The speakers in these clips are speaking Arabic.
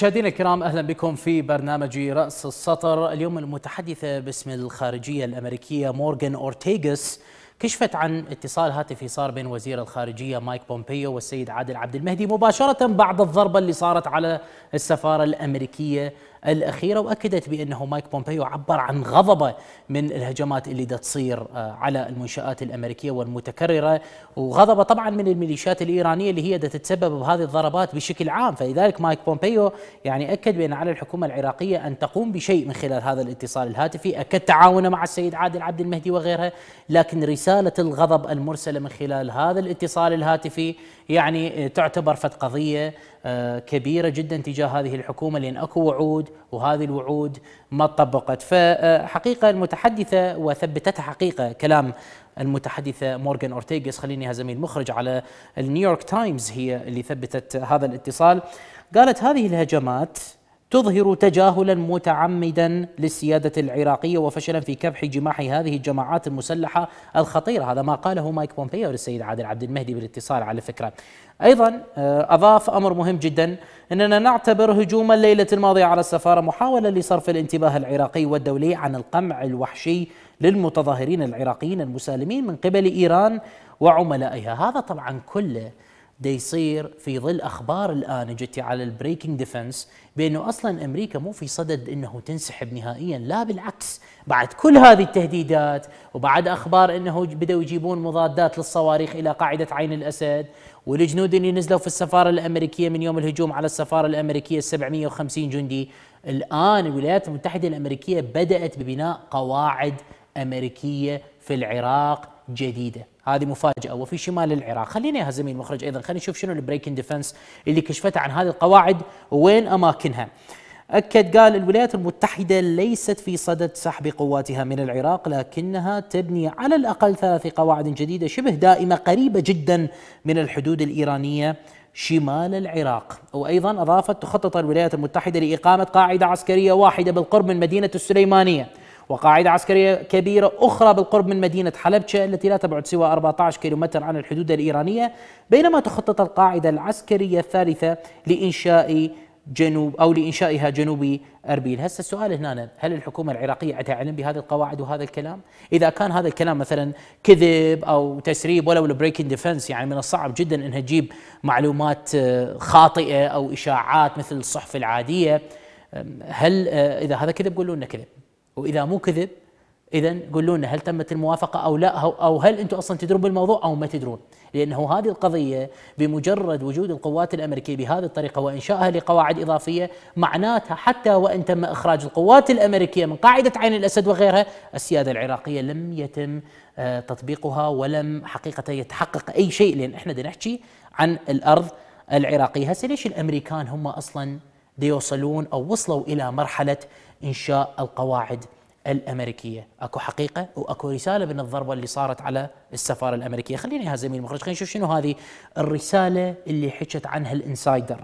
مشاهدينا الكرام اهلا بكم في برنامج راس السطر، اليوم المتحدثه باسم الخارجيه الامريكيه مورغان اورتيغس كشفت عن اتصال هاتفي صار بين وزير الخارجيه مايك بومبيو والسيد عادل عبد المهدي مباشره بعد الضربه اللي صارت على السفاره الامريكيه الأخيرة وأكدت بأنه مايك بومبيو عبر عن غضبه من الهجمات اللي دا تصير آه، على المنشآت الأمريكية والمتكررة وغضبه طبعا من الميليشيات الإيرانية اللي هي دا تتسبب بهذه الضربات بشكل عام فلذلك مايك بومبيو يعني أكد بأن على الحكومة العراقية أن تقوم بشيء من خلال هذا الاتصال الهاتفي أكد تعاونه مع السيد عادل عبد المهدي وغيرها لكن رسالة الغضب المرسلة من خلال هذا الاتصال الهاتفي يعني تعتبر فت قضية آه، كبيرة جدا تجاه هذه الحكومة لأن أكو وعود وهذه الوعود ما طبقت فحقيقة المتحدثة وثبتتها حقيقة كلام المتحدثة مورغان أورتيغس خليني هزمي المخرج على النيويورك تايمز هي اللي ثبتت هذا الاتصال قالت هذه الهجمات تظهر تجاهلا متعمدا للسيادة العراقية وفشلا في كبح جماح هذه الجماعات المسلحة الخطيرة هذا ما قاله مايك بومبيو للسيد عادل عبد المهدي بالاتصال على فكرة أيضا آه، أضاف أمر مهم جدا أننا نعتبر هجوم الليلة الماضية على السفارة محاولة لصرف الانتباه العراقي والدولي عن القمع الوحشي للمتظاهرين العراقيين المسالمين من قبل إيران وعملائها هذا طبعا كله دي يصير في ظل اخبار الان جتي على البريكنج ديفنس بانه اصلا امريكا مو في صدد انه تنسحب نهائيا لا بالعكس بعد كل هذه التهديدات وبعد اخبار انه بداوا يجيبون مضادات للصواريخ الى قاعده عين الاسد والجنود اللي نزلوا في السفاره الامريكيه من يوم الهجوم على السفاره الامريكيه 750 جندي الان الولايات المتحده الامريكيه بدات ببناء قواعد امريكيه في العراق جديده هذه مفاجاه وفي شمال العراق خلينا يا زميل المخرج ايضا خلينا نشوف شنو البريكنج ديفنس اللي كشفته عن هذه القواعد وين اماكنها أكد قال الولايات المتحدة ليست في صدد سحب قواتها من العراق لكنها تبني على الأقل ثلاث قواعد جديدة شبه دائمة قريبة جدا من الحدود الإيرانية شمال العراق وأيضا أضافت تخطط الولايات المتحدة لإقامة قاعدة عسكرية واحدة بالقرب من مدينة السليمانية وقاعدة عسكرية كبيرة أخرى بالقرب من مدينة حلبشة التي لا تبعد سوى 14 كيلومتر عن الحدود الإيرانية بينما تخطط القاعدة العسكرية الثالثة لإنشاء جنوب او لانشائها جنوب اربيل، هسه السؤال هنا هل الحكومه العراقيه عندها علم بهذه القواعد وهذا الكلام؟ اذا كان هذا الكلام مثلا كذب او تسريب ولو البريكين ديفنس يعني من الصعب جدا انها تجيب معلومات آه، خاطئه او اشاعات مثل الصحف العاديه هل آه، اذا هذا كذب قولوا لنا كذب واذا مو كذب اذا قولوا لنا هل تمت الموافقه او لا او هل انتم اصلا تدرون بالموضوع او ما تدرون لانه هذه القضيه بمجرد وجود القوات الامريكيه بهذه الطريقه وانشائها لقواعد اضافيه معناتها حتى وان تم اخراج القوات الامريكيه من قاعده عين الاسد وغيرها السياده العراقيه لم يتم آه، تطبيقها ولم حقيقه يتحقق اي شيء لان احنا بدنا نحكي عن الارض العراقيه هسه ليش الامريكان هم اصلا ديوصلون او وصلوا الى مرحله انشاء القواعد الامريكيه، اكو حقيقه واكو رساله من الضربه اللي صارت على السفاره الامريكيه، خليني يا زميل المخرج خلينا نشوف شنو هذه الرساله اللي حكت عنها الانسايدر.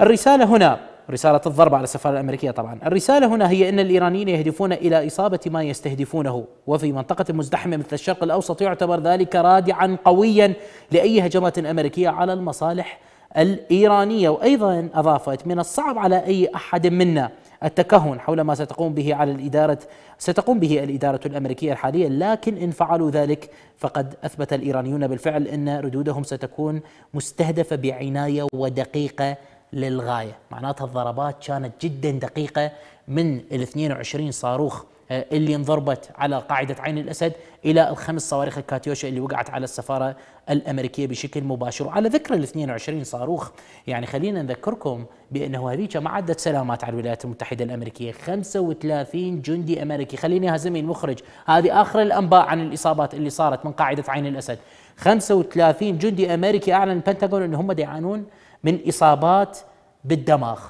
الرساله هنا رسالة الضربة على السفارة الأمريكية طبعا الرسالة هنا هي أن الإيرانيين يهدفون إلى إصابة ما يستهدفونه وفي منطقة مزدحمة مثل الشرق الأوسط يعتبر ذلك رادعا قويا لأي هجمات أمريكية على المصالح الإيرانية وأيضا أضافت من الصعب على أي أحد منا التكهن حول ما ستقوم به على الإدارة ستقوم به الإدارة الأمريكية الحالية لكن إن فعلوا ذلك فقد أثبت الإيرانيون بالفعل أن ردودهم ستكون مستهدفة بعناية ودقيقة للغاية معناتها الضربات كانت جدا دقيقة من ال 22 صاروخ آه، اللي انضربت على قاعدة عين الأسد إلى الخمس صواريخ الكاتيوشا اللي وقعت على السفارة الأمريكية بشكل مباشر وعلى ذكر ال 22 صاروخ يعني خلينا نذكركم بأنه هذيك ما عدت سلامات على الولايات المتحدة الأمريكية 35 جندي أمريكي خليني هزمي المخرج هذه آخر الأنباء عن الإصابات اللي صارت من قاعدة عين الأسد 35 جندي أمريكي أعلن البنتاغون أنهم يعانون من إصابات بالدماغ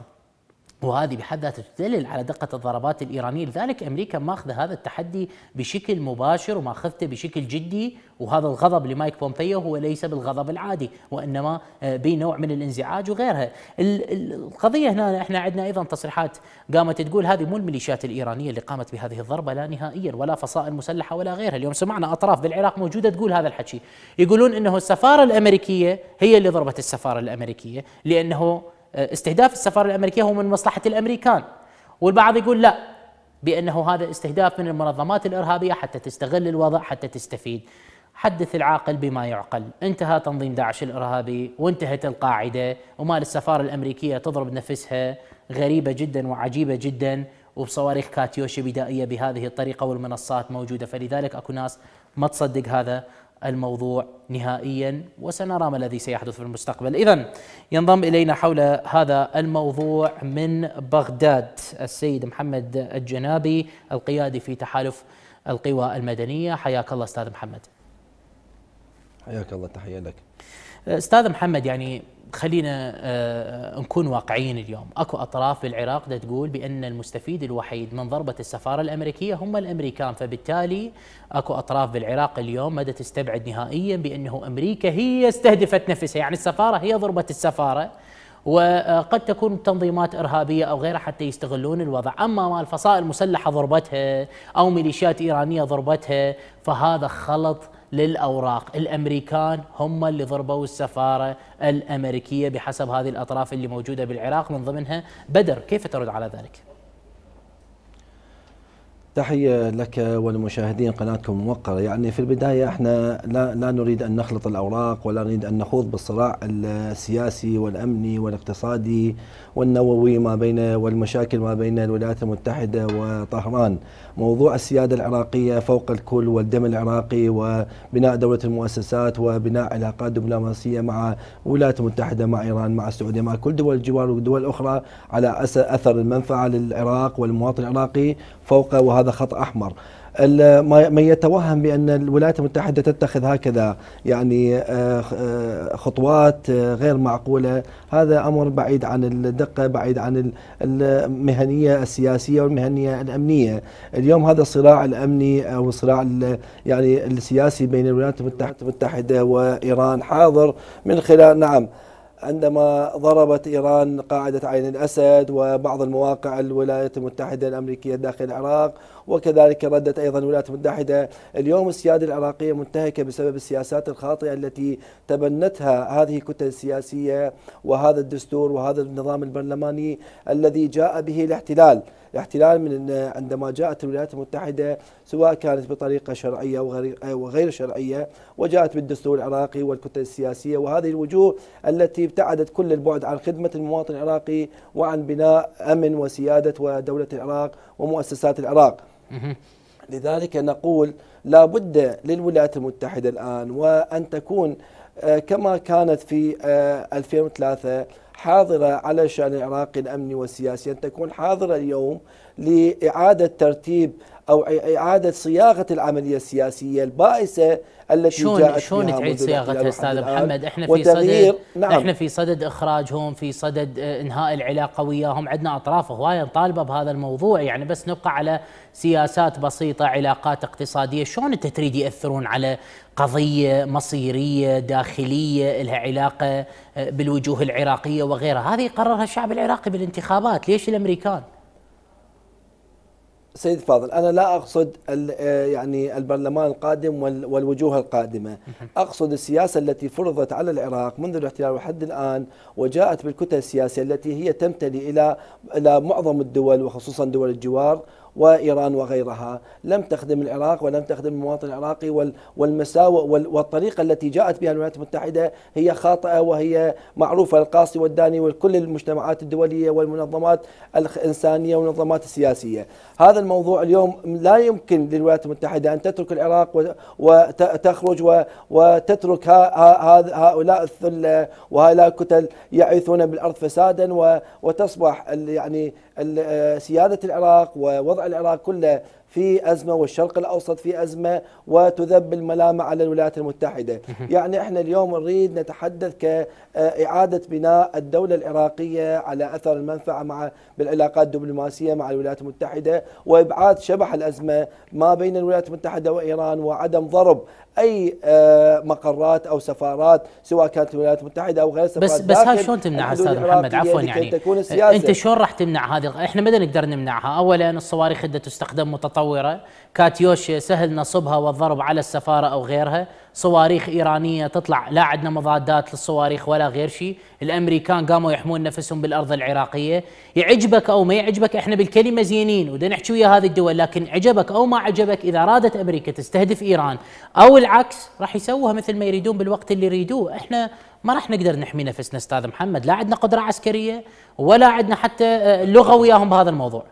وهذه بحد ذاتها تدلل على دقة الضربات الإيرانية لذلك أمريكا ماخذة هذا التحدي بشكل مباشر وماخذته بشكل جدي وهذا الغضب لمايك بومبيو هو ليس بالغضب العادي وإنما آه، بنوع من الانزعاج وغيرها القضية هنا احنا عندنا أيضا تصريحات قامت تقول هذه مو الميليشيات الإيرانية اللي قامت بهذه الضربة لا نهائيا ولا فصائل مسلحة ولا غيرها اليوم سمعنا أطراف بالعراق موجودة تقول هذا الحكي يقولون أنه السفارة الأمريكية هي اللي ضربت السفارة الأمريكية لأنه آه، استهداف السفاره الامريكيه هو من مصلحه الامريكان والبعض يقول لا بانه هذا استهداف من المنظمات الارهابيه حتى تستغل الوضع حتى تستفيد حدث العاقل بما يعقل انتهى تنظيم داعش الارهابي وانتهت القاعده وما السفاره الامريكيه تضرب نفسها غريبه جدا وعجيبه جدا وبصواريخ كاتيوشي بدائيه بهذه الطريقه والمنصات موجوده فلذلك اكو ناس ما تصدق هذا الموضوع نهائيا وسنرى ما الذي سيحدث في المستقبل إذا ينضم إلينا حول هذا الموضوع من بغداد السيد محمد الجنابي القيادي في تحالف القوى المدنية حياك الله أستاذ محمد حياك الله تحية لك أستاذ محمد يعني خلينا آه، نكون واقعيين اليوم اكو اطراف بالعراق تقول بان المستفيد الوحيد من ضربه السفاره الامريكيه هم الامريكان فبالتالي اكو اطراف بالعراق اليوم ما تستبعد نهائيا بانه امريكا هي استهدفت نفسها يعني السفاره هي ضربت السفاره وقد تكون تنظيمات إرهابية أو غيرها حتى يستغلون الوضع أما ما الفصائل المسلحة ضربتها أو ميليشيات إيرانية ضربتها فهذا خلط للأوراق الأمريكان هم اللي ضربوا السفارة الأمريكية بحسب هذه الأطراف اللي موجودة بالعراق من ضمنها بدر كيف ترد على ذلك؟ تحية لك ولمشاهدين قناتكم موقرة يعني في البداية احنا لا, لا نريد أن نخلط الأوراق ولا نريد أن نخوض بالصراع السياسي والأمني والاقتصادي والنووي ما بين والمشاكل ما بين الولايات المتحدة وطهران موضوع السيادة العراقية فوق الكل والدم العراقي وبناء دولة المؤسسات وبناء علاقات دبلوماسية مع الولايات المتحدة مع إيران مع السعودية مع كل دول الجوار والدول الأخرى على أثر المنفعة للعراق والمواطن العراقي فوق وهذا خط أحمر من يتوهم بأن الولايات المتحدة تتخذ هكذا يعني آه، آه، خطوات آه، غير معقولة هذا أمر بعيد عن الدقة بعيد عن المهنية السياسية والمهنية الأمنية اليوم هذا الصراع الأمني أو الصراع يعني السياسي بين الولايات المتحدة وإيران حاضر من خلال نعم عندما ضربت إيران قاعدة عين الأسد وبعض المواقع الولايات المتحدة الأمريكية داخل العراق وكذلك ردت أيضا الولايات المتحدة اليوم السيادة العراقية منتهكة بسبب السياسات الخاطئة التي تبنتها هذه الكتل السياسية وهذا الدستور وهذا النظام البرلماني الذي جاء به الاحتلال الاحتلال من عندما جاءت الولايات المتحدة سواء كانت بطريقة شرعية وغير شرعية وجاءت بالدستور العراقي والكتل السياسية وهذه الوجوه التي ابتعدت كل البعد عن خدمة المواطن العراقي وعن بناء أمن وسيادة ودولة العراق ومؤسسات العراق لذلك نقول لا بد للولايات المتحدة الآن وأن تكون آه، كما كانت في 2003 آه، حاضرة على شأن العراق الأمني والسياسي أن تكون حاضرة اليوم لإعادة ترتيب أو إعادة صياغة العملية السياسية البائسة التي شون جاءت شون بها تعيد صياغتها أستاذ محمد إحنا في صدد نعم إحنا في صدد إخراجهم في صدد آه، إنهاء العلاقة وياهم عندنا أطراف هواية مطالبة بهذا الموضوع يعني بس نبقى على سياسات بسيطة علاقات اقتصادية شون أنت تريد يأثرون على قضية مصيرية داخلية لها علاقة آه، بالوجوه العراقية وغيرها هذه قررها الشعب العراقي بالانتخابات ليش الأمريكان سيد فاضل انا لا اقصد آه، يعني البرلمان القادم والوجوه القادمه اقصد السياسه التي فرضت على العراق منذ الاحتلال وحد الان وجاءت بالكتل السياسيه التي هي تمتلي الى الى معظم الدول وخصوصا دول الجوار وإيران وغيرها لم تخدم العراق ولم تخدم المواطن العراقي والمساوئ والطريقة التي جاءت بها الولايات المتحدة هي خاطئة وهي معروفة القاصي والداني وكل المجتمعات الدولية والمنظمات الإنسانية والمنظمات السياسية هذا الموضوع اليوم لا يمكن للولايات المتحدة أن تترك العراق وتخرج وتترك هؤلاء الثلة وهؤلاء الكتل يعيثون بالأرض فسادا وتصبح يعني آه، سيادة العراق ووضع العراق كله في أزمة والشرق الأوسط في أزمة وتذب الملامة على الولايات المتحدة يعني إحنا اليوم نريد نتحدث كإعادة بناء الدولة العراقية على أثر المنفعة مع بالعلاقات الدبلوماسية مع الولايات المتحدة وإبعاد شبح الأزمة ما بين الولايات المتحدة وإيران وعدم ضرب اي آه، مقرات او سفارات سواء كانت الولايات المتحده او غير سفارات بس بس هاي شلون تمنع استاذ محمد عفوا يعني تكون انت شلون راح تمنع هذه احنا ما نقدر نمنعها اولا الصواريخ تستخدم متطوره متطورة كاتيوشيا سهل نصبها والضرب على السفارة أو غيرها صواريخ إيرانية تطلع لا عندنا مضادات للصواريخ ولا غير شيء الأمريكان قاموا يحمون نفسهم بالأرض العراقية يعجبك أو ما يعجبك إحنا بالكلمة زينين ودنا نحكي ويا هذه الدول لكن عجبك أو ما عجبك إذا رادت أمريكا تستهدف إيران أو العكس راح يسووها مثل ما يريدون بالوقت اللي يريدوه إحنا ما راح نقدر نحمي نفسنا استاذ محمد لا عندنا قدره عسكريه ولا عندنا حتى آه، لغه وياهم بهذا الموضوع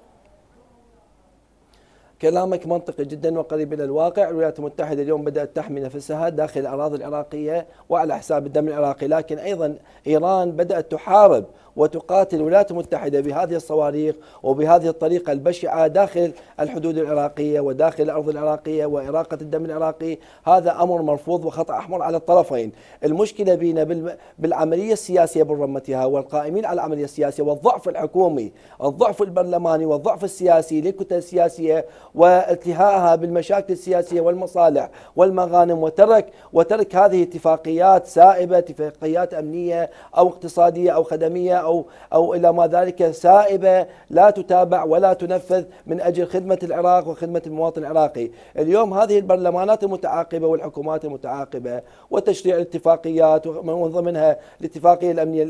كلامك منطقي جدا وقريب الى الواقع، الولايات المتحده اليوم بدات تحمي نفسها داخل الاراضي العراقيه وعلى حساب الدم العراقي، لكن ايضا ايران بدات تحارب وتقاتل الولايات المتحدة بهذه الصواريخ وبهذه الطريقة البشعة داخل الحدود العراقية وداخل الأرض العراقية وإراقة الدم العراقي هذا أمر مرفوض وخطأ أحمر على الطرفين المشكلة بينا بالعملية السياسية برمتها والقائمين على العملية السياسية والضعف الحكومي الضعف البرلماني والضعف السياسي للكتل السياسية والتهائها بالمشاكل السياسية والمصالح والمغانم وترك وترك هذه اتفاقيات سائبة اتفاقيات أمنية أو اقتصادية أو خدمية أو, أو إلى ما ذلك سائبة لا تتابع ولا تنفذ من أجل خدمة العراق وخدمة المواطن العراقي اليوم هذه البرلمانات المتعاقبة والحكومات المتعاقبة وتشريع الاتفاقيات ومن ضمنها الاتفاقية الأمنية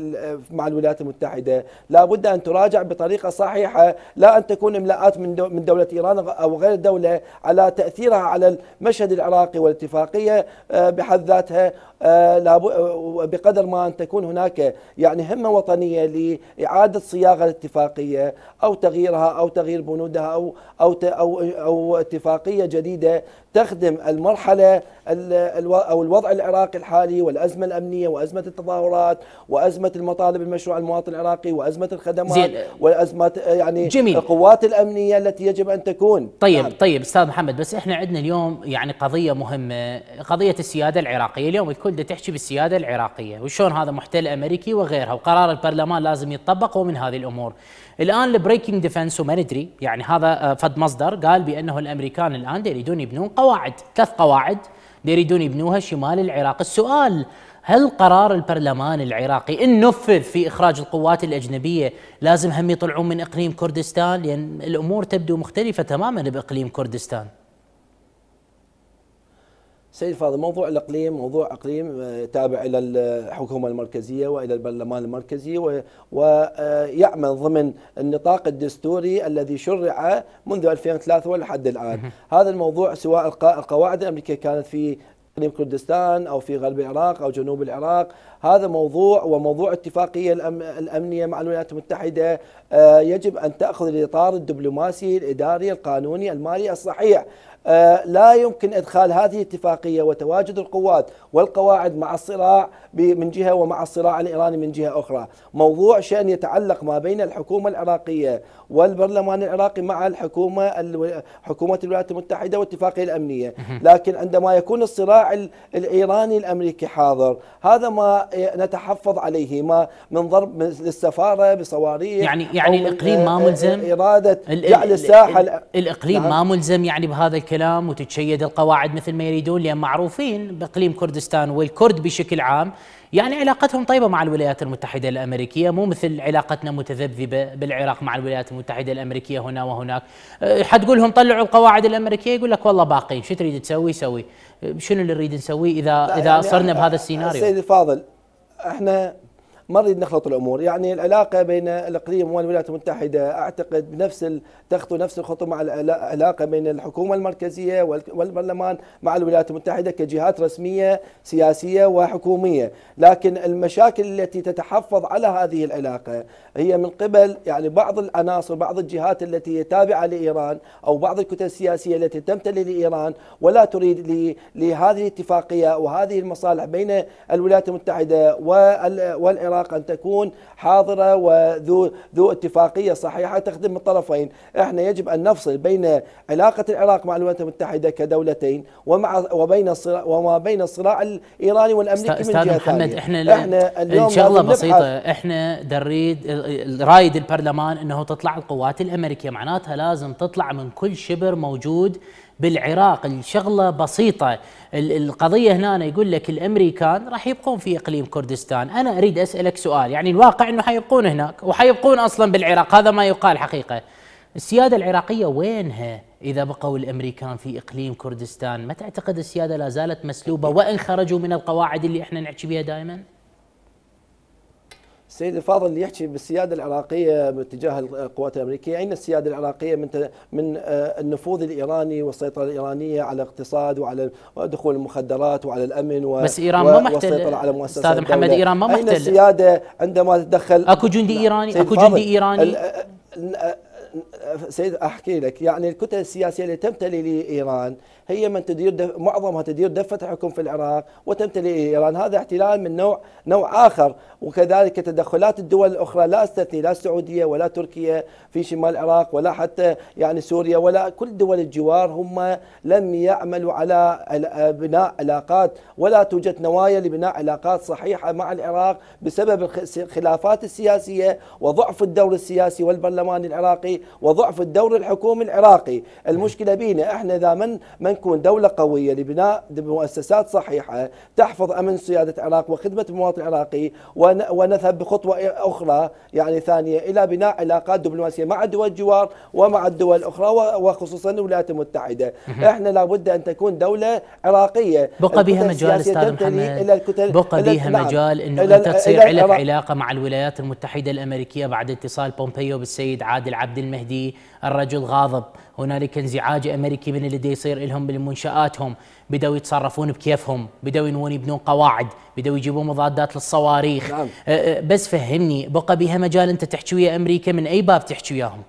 مع الولايات المتحدة لابد أن تراجع بطريقة صحيحة لا أن تكون إملاءات من دولة إيران أو غير الدولة على تأثيرها على المشهد العراقي والاتفاقية آه، بحد ذاتها آه، بقدر ما أن تكون هناك يعني همة وطنية لاعاده صياغه الاتفاقيه او تغييرها او تغيير بنودها او او او, أو اتفاقيه جديده تخدم المرحلة أو الوضع العراقي الحالي والأزمة الأمنية وأزمة التظاهرات وأزمة المطالب المشروع المواطن العراقي وأزمة الخدمات زين. وأزمة آه، يعني جميل. القوات الأمنية التي يجب أن تكون طيب نعم. طيب أستاذ محمد بس إحنا عندنا اليوم يعني قضية مهمة قضية السيادة العراقية اليوم الكل تحكي بالسيادة العراقية وشون هذا محتل أمريكي وغيرها وقرار البرلمان لازم يتطبق ومن هذه الأمور الان البريكنج ديفنس وما ندري يعني هذا آه، فد مصدر قال بانه الامريكان الان يريدون يبنون قواعد ثلاث قواعد يريدون يبنوها شمال العراق السؤال هل قرار البرلمان العراقي إن نفذ في إخراج القوات الأجنبية لازم هم يطلعون من إقليم كردستان لأن الأمور تبدو مختلفة تماما بإقليم كردستان سيد فاضل موضوع الاقليم موضوع اقليم آه، تابع الى الحكومه المركزيه والى البرلمان المركزي ويعمل ضمن النطاق الدستوري الذي شرع منذ 2003 ولحد الان هذا الموضوع سواء القواعد الامريكيه كانت في اقليم كردستان او في غرب العراق او جنوب العراق هذا موضوع وموضوع اتفاقيه الامنيه مع الولايات المتحده آه، يجب ان تاخذ الاطار الدبلوماسي الاداري القانوني المالي الصحيح آه، لا يمكن ادخال هذه الاتفاقيه وتواجد القوات والقواعد مع الصراع من جهه ومع الصراع الايراني من جهه اخرى، موضوع شان يتعلق ما بين الحكومه العراقيه والبرلمان العراقي مع الحكومه حكومه الولايات المتحده والاتفاقيه الامنيه، لكن عندما يكون الصراع الايراني الامريكي حاضر، هذا ما نتحفظ عليه ما من ضرب للسفاره بصواريخ يعني يعني الاقليم ما آه، ملزم اراده جعل الساحه الاقليم نعم. ما ملزم يعني بهذا الكلام وتتشيد القواعد مثل ما يريدون لان معروفين باقليم كردستان والكرد بشكل عام يعني علاقتهم طيبة مع الولايات المتحدة الأمريكية مو مثل علاقتنا متذبذبة بالعراق مع الولايات المتحدة الأمريكية هنا وهناك أه، حتقول لهم طلعوا القواعد الأمريكية يقول لك والله باقين شو تريد تسوي سوي أه، شنو اللي نريد نسويه إذا إذا يعني صرنا بهذا أه، السيناريو سيد فاضل احنا ما نريد نخلط الامور يعني العلاقه بين الاقليم والولايات المتحده اعتقد بنفس تخطو نفس الخطوه مع العلاقه بين الحكومه المركزيه والبرلمان مع الولايات المتحده كجهات رسميه سياسيه وحكوميه لكن المشاكل التي تتحفظ على هذه العلاقه هي من قبل يعني بعض العناصر بعض الجهات التي هي تابعه لايران او بعض الكتل السياسيه التي تمتلي لايران ولا تريد لهذه الاتفاقيه وهذه المصالح بين الولايات المتحده والإيران العراق أن تكون حاضرة وذو ذو اتفاقية صحيحة تخدم الطرفين احنا يجب أن نفصل بين علاقة العراق مع الولايات المتحدة كدولتين ومع وبين الصراع وما بين الصراع الإيراني والأمريكي من جهة محمد احنا, احنا اليوم شغلة بسيطة احنا دريد رايد البرلمان انه تطلع القوات الامريكيه معناتها لازم تطلع من كل شبر موجود بالعراق الشغلة بسيطة القضية هنا أنا يقول لك الأمريكان راح يبقون في إقليم كردستان أنا أريد أسألك سؤال يعني الواقع أنه حيبقون هناك وحيبقون أصلا بالعراق هذا ما يقال حقيقة السيادة العراقية وينها إذا بقوا الأمريكان في إقليم كردستان ما تعتقد السيادة لا زالت مسلوبة وإن خرجوا من القواعد اللي إحنا نحكي بها دائماً؟ السيد الفاضل اللي يحكي بالسياده العراقيه باتجاه القوات الامريكيه، اين السياده العراقيه من من آه، النفوذ الايراني والسيطره الايرانيه على الاقتصاد وعلى دخول المخدرات وعلى الامن و بس ايران ما محتل والسيطره على مؤسسات استاذ محمد الدولة. ايران ما محتل اين السياده عندما تدخل اكو جندي ايراني اكو جندي ايراني سيد احكي لك يعني الكتل السياسيه اللي تمتلي لايران هي من تدير دف معظمها تدير دفة الحكم في العراق وتمتلئ إيران هذا احتلال من نوع نوع آخر وكذلك تدخلات الدول الأخرى لا استثني لا السعودية ولا تركيا في شمال العراق ولا حتى يعني سوريا ولا كل دول الجوار هم لم يعملوا على بناء علاقات ولا توجد نوايا لبناء علاقات صحيحة مع العراق بسبب الخلافات السياسية وضعف الدور السياسي والبرلمان العراقي وضعف الدور الحكومي العراقي المشكلة بينا احنا إذا من من نكون دولة قوية لبناء مؤسسات صحيحة تحفظ أمن سيادة العراق وخدمة المواطن العراقي ونذهب بخطوة أخرى يعني ثانية إلى بناء علاقات دبلوماسية مع دول الجوار ومع الدول الأخرى وخصوصا الولايات المتحدة إحنا لابد أن تكون دولة عراقية بقى بها مجال أستاذ محمد إلى الكتل بقى بها نعم. مجال أنه أنت تصير لك علاقة مع الولايات المتحدة الأمريكية بعد اتصال بومبيو بالسيد عادل عبد المهدي الرجل غاضب هنالك انزعاج امريكي من اللي يصير لهم بالمنشاتهم بداوا يتصرفون بكيفهم بداوا ينون يبنون قواعد بداوا يجيبوا مضادات للصواريخ نعم. أه، أه، بس فهمني بقى بها مجال انت تحكي ويا امريكا من اي باب تحكي وياهم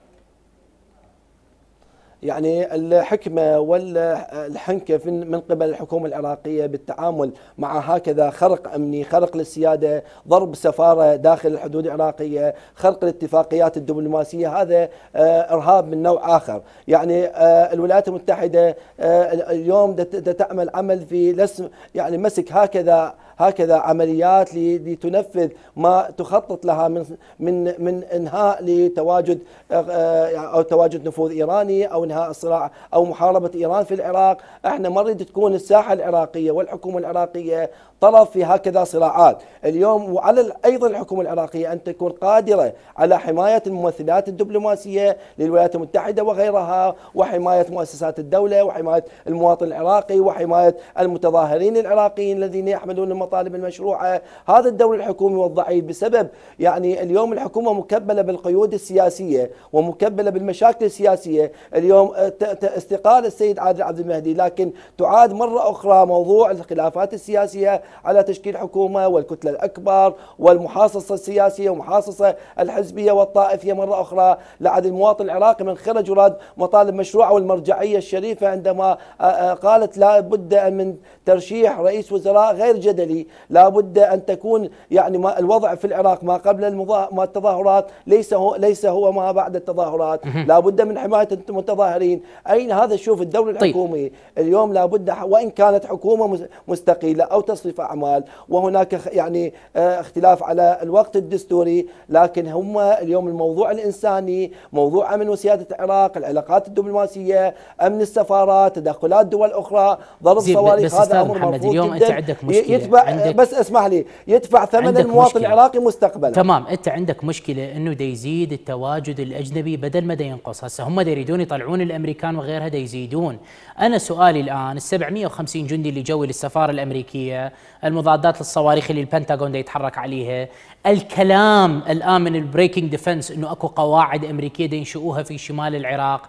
يعني الحكمة والحنكة من قبل الحكومة العراقية بالتعامل مع هكذا خرق أمني خرق للسيادة ضرب سفارة داخل الحدود العراقية خرق الاتفاقيات الدبلوماسية هذا آه، إرهاب من نوع آخر يعني آه، الولايات المتحدة آه، اليوم تعمل عمل في لسم يعني مسك هكذا هكذا عمليات لتنفذ ما تخطط لها من من من انهاء لتواجد آه، آه، او تواجد نفوذ ايراني او انهاء الصراع او محاربه ايران في العراق، احنا ما نريد تكون الساحه العراقيه والحكومه العراقيه طرف في هكذا صراعات اليوم وعلى أيضا الحكومة العراقية أن تكون قادرة على حماية الممثلات الدبلوماسية للولايات المتحدة وغيرها وحماية مؤسسات الدولة وحماية المواطن العراقي وحماية المتظاهرين العراقيين الذين يحملون المطالب المشروعة هذا الدور الحكومي والضعيف بسبب يعني اليوم الحكومة مكبلة بالقيود السياسية ومكبلة بالمشاكل السياسية اليوم آه، استقال السيد عادل عبد المهدي لكن تعاد مرة أخرى موضوع الخلافات السياسية على تشكيل حكومة والكتلة الأكبر والمحاصصة السياسية والمحاصصة الحزبية والطائفية مرة أخرى لعد المواطن العراقي من خرج ورد مطالب مشروعه والمرجعية الشريفة عندما آه، آه، قالت لا بد من ترشيح رئيس وزراء غير جدلي لا بد أن تكون يعني ما الوضع في العراق ما قبل ما التظاهرات ليس هو ليس هو ما بعد التظاهرات لا بد من حماية المتظاهرين أين هذا شوف الدور الحكومي طيب. اليوم لا بد وإن كانت حكومة مستقيلة أو تصريفات اعمال وهناك يعني آه، اختلاف على الوقت الدستوري لكن هم اليوم الموضوع الانساني موضوع امن وسياده العراق العلاقات الدبلوماسيه امن السفارات تدخلات دول اخرى ضرب صواريخ هذا امر مرفوض اليوم جدا انت عندك مشكله يدفع عندك بس اسمح لي يدفع ثمن المواطن العراقي مستقبلا تمام انت عندك مشكله انه دا يزيد التواجد الاجنبي بدل ما دا ينقص هسه هم دا يريدون يطلعون الامريكان وغيرها دا يزيدون انا سؤالي الان ال 750 جندي اللي جو للسفاره الامريكيه المضادات للصواريخ اللي البنتاغون دا يتحرك عليها الكلام الان من البريكنج ديفنس انه اكو قواعد امريكيه دا ينشئوها في شمال العراق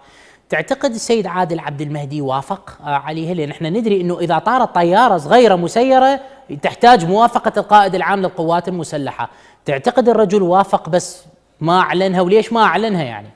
تعتقد السيد عادل عبد المهدي وافق آه، عليها لان احنا ندري انه اذا طارت طياره صغيره مسيره تحتاج موافقه القائد العام للقوات المسلحه تعتقد الرجل وافق بس ما اعلنها وليش ما اعلنها يعني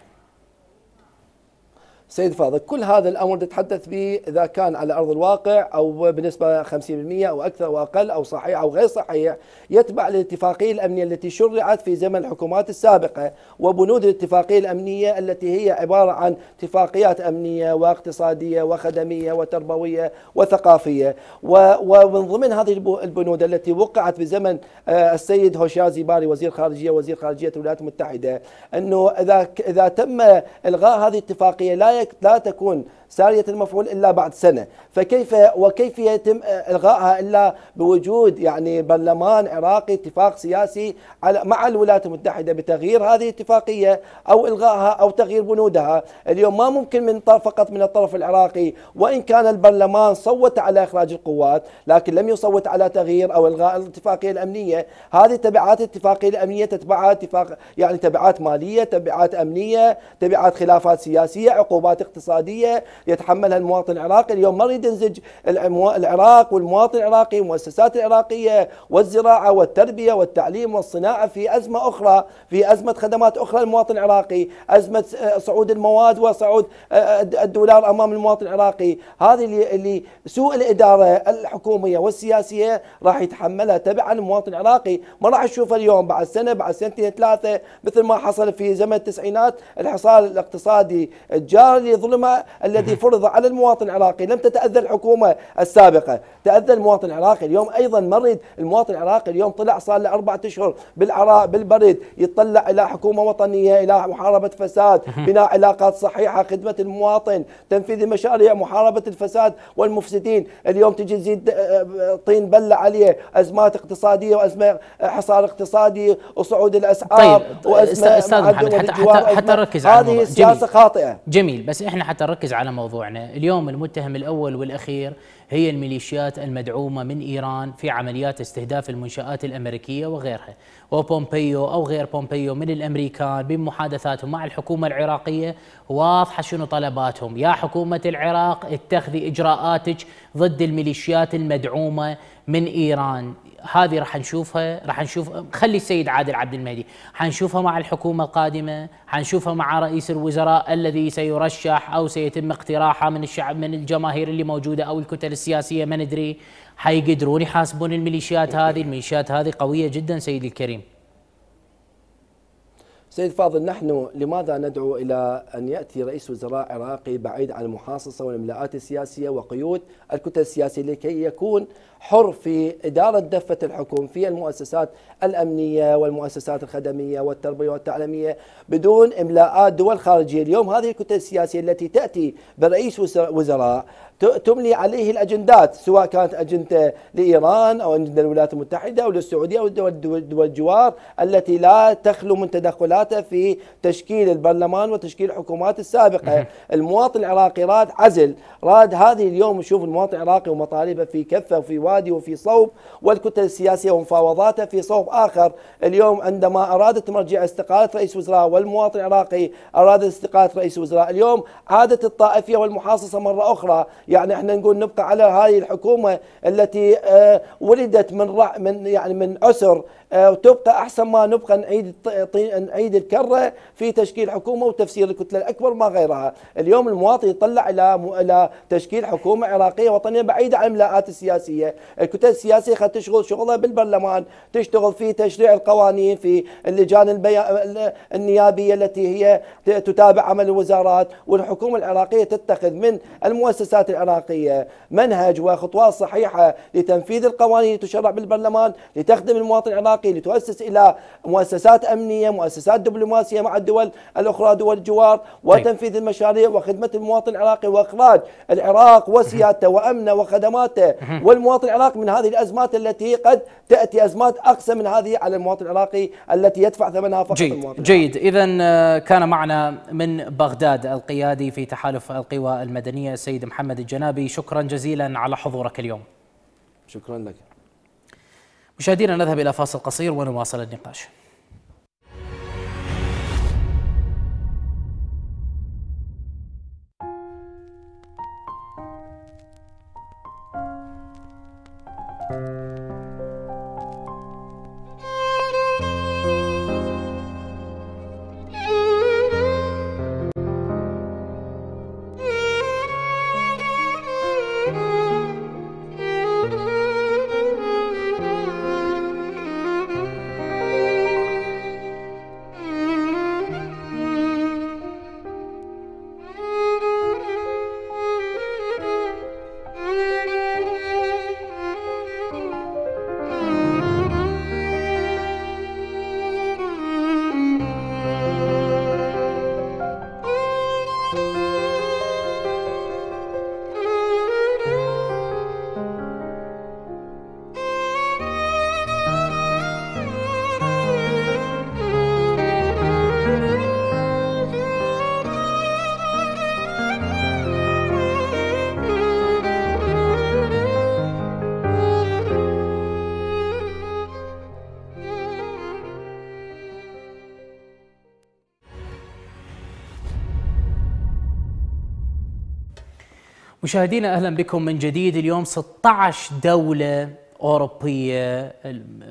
سيد فاضل كل هذا الامر نتحدث به اذا كان على ارض الواقع او بنسبه 50% او اكثر او اقل او صحيح او غير صحيح يتبع للاتفاقيه الامنيه التي شرعت في زمن الحكومات السابقه وبنود الاتفاقيه الامنيه التي هي عباره عن اتفاقيات امنيه واقتصاديه وخدميه وتربويه وثقافيه ومن ضمن هذه البنود التي وقعت في زمن آه، السيد هوشيار زيباري وزير خارجيه وزير خارجيه الولايات المتحده انه اذا اذا تم الغاء هذه الاتفاقيه لا لا تكون سارية المفعول إلا بعد سنة فكيف وكيف يتم آه، إلغائها إلا بوجود يعني برلمان عراقي اتفاق سياسي على مع الولايات المتحدة بتغيير هذه الاتفاقية أو إلغائها أو تغيير بنودها اليوم ما ممكن من طرف فقط من الطرف العراقي وإن كان البرلمان صوت على إخراج القوات لكن لم يصوت على تغيير أو إلغاء الاتفاقية الأمنية هذه تبعات الاتفاقية الأمنية تتبعها اتفاق يعني تبعات مالية تبعات أمنية تبعات خلافات سياسية عقوبات اقتصادية يتحملها المواطن العراقي اليوم ما نريد ينزج العراق والمواطن العراقي والمؤسسات العراقيه والزراعه والتربيه والتعليم والصناعه في ازمه اخرى في ازمه خدمات اخرى للمواطن العراقي ازمه آه، صعود المواد وصعود آه، آه، الدولار امام المواطن العراقي هذه اللي, سوء الاداره الحكوميه والسياسيه راح يتحملها تبعا المواطن العراقي ما راح نشوفه اليوم بعد سنه بعد سنتين ثلاثه مثل ما حصل في زمن التسعينات الحصار الاقتصادي الجاري اللي ظلمه الذي التي فرض على المواطن العراقي لم تتأذى الحكومة السابقة تأذى المواطن العراقي اليوم أيضا مريض المواطن العراقي اليوم طلع صار له اربع أشهر بالعراء بالبرد يطلع إلى حكومة وطنية إلى محاربة فساد بناء علاقات صحيحة خدمة المواطن تنفيذ مشاريع محاربة الفساد والمفسدين اليوم تجي تزيد آه، آه، طين بلة عليه أزمات اقتصادية وأزمة آه، حصار اقتصادي وصعود الأسعار طيب أستاذ محمد حتى, حتى, حتى ركز على هذه سياسة خاطئة جميل بس إحنا حتى نركز على موضوعنا اليوم المتهم الأول والأخير هي الميليشيات المدعومة من إيران في عمليات استهداف المنشآت الأمريكية وغيرها وبومبيو أو غير بومبيو من الأمريكان بمحادثاتهم مع الحكومة العراقية واضحة شنو طلباتهم يا حكومة العراق اتخذي إجراءاتك ضد الميليشيات المدعومة من إيران هذه راح نشوفها راح نشوف خلي السيد عادل عبد المهدي حنشوفها مع الحكومه القادمه حنشوفها مع رئيس الوزراء الذي سيرشح او سيتم اقتراحه من الشعب من الجماهير اللي موجوده او الكتل السياسيه ما ندري حيقدرون يحاسبون الميليشيات هذه الميليشيات هذه قوية جدا سيدي الكريم سيد فاضل نحن لماذا ندعو إلى أن يأتي رئيس وزراء عراقي بعيد عن المحاصصة والإملاءات السياسية وقيود الكتل السياسية لكي يكون حر في إدارة دفة الحكم في المؤسسات الأمنية والمؤسسات الخدمية والتربية والتعليمية بدون إملاءات دول خارجية اليوم هذه الكتل السياسية التي تأتي برئيس وزراء تملي عليه الاجندات سواء كانت اجنده لايران او اجنده للولايات المتحده او للسعوديه او دول الجوار التي لا تخلو من تدخلاتها في تشكيل البرلمان وتشكيل الحكومات السابقه، المواطن العراقي راد عزل، راد هذه اليوم نشوف المواطن العراقي ومطالبه في كفه وفي وادي وفي صوب والكتل السياسيه ومفاوضاته في صوب اخر، اليوم عندما ارادت مرجع استقاله رئيس وزراء والمواطن العراقي اراد استقاله رئيس وزراء، اليوم عادت الطائفيه والمحاصصه مره اخرى، يعني احنا نقول نبقى على هذه الحكومه التي آه، ولدت من من يعني من اسر آه، وتبقى احسن ما نبقى نعيد نعيد الكره في تشكيل حكومه وتفسير الكتله الاكبر ما غيرها، اليوم المواطن يطلع الى الى تشكيل حكومه عراقيه وطنيه بعيده عن الملاءات السياسيه، الكتل السياسيه خلت تشغل شغلها بالبرلمان، تشتغل في تشريع القوانين، في اللجان البي... النيابيه التي هي تتابع عمل الوزارات، والحكومه العراقيه تتخذ من المؤسسات العراقيه منهج وخطوات صحيحه لتنفيذ القوانين اللي تشرع بالبرلمان لتخدم المواطن العراقي العراقي لتؤسس الى مؤسسات امنيه، مؤسسات دبلوماسيه مع الدول الاخرى دول الجوار، وتنفيذ المشاريع وخدمه المواطن العراقي واخراج العراق وسيادته وامنه وخدماته والمواطن العراقي من هذه الازمات التي قد تاتي ازمات اقسى من هذه على المواطن العراقي التي يدفع ثمنها فقط جيد المواطن جيد اذا آه، كان معنا من بغداد القيادي في تحالف القوى المدنيه السيد محمد الجنابي، شكرا جزيلا على حضورك اليوم. شكرا لك مشاهدينا نذهب إلى فاصل قصير ونواصل النقاش مشاهدينا اهلا بكم من جديد اليوم 16 دوله أوروبية